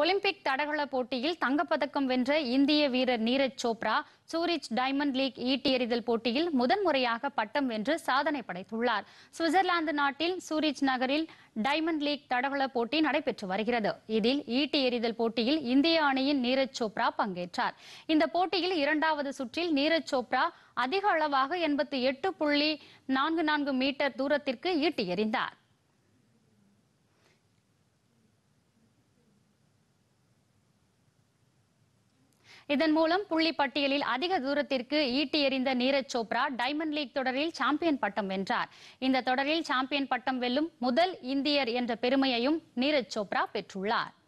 Olympic தடகள போட்டியில் தங்கப்பதக்கம் வென்ற இந்திய வீரர் Neeraj Chopra Zurich diamond league ஈட்டி எறிதல் போட்டியில் முதன்முறையாக பட்டம் வென்று சாதனை படைத்துள்ளார் சுவிட்சர்லாந்து நாட்டில் சூரிச் நகரில் டைமண்ட் லீக் தடகள போட்டி நடைபெற்று வருகிறது இதில் ஈட்டி எறிதல் போட்டியில் இந்திய அணியின் நீரஜ் சோப்ரா பங்கேற்றார் இந்த போட்டியில் இரண்டாவது சுற்றில் நீரஜ் சோப்ரா அதிக அளவாக எண்பத்தி எட்டு புள்ளி நான்கு நான்கு மீட்டர் தூரத்திற்கு ஈட்டி எறிந்தார் இதன் மூலம் புள்ளி பட்டியலில் அதிக தூரத்திற்கு ஈட்டி எறிந்த நீரஜ் சோப்ரா டைமண்ட் லீக் தொடரில் சாம்பியன் பட்டம் வென்றார் இந்த தொடரில் சாம்பியன் பட்டம் வெல்லும் முதல் இந்தியர் என்ற பெருமையையும் நீரஜ் சோப்ரா பெற்றுள்ளார்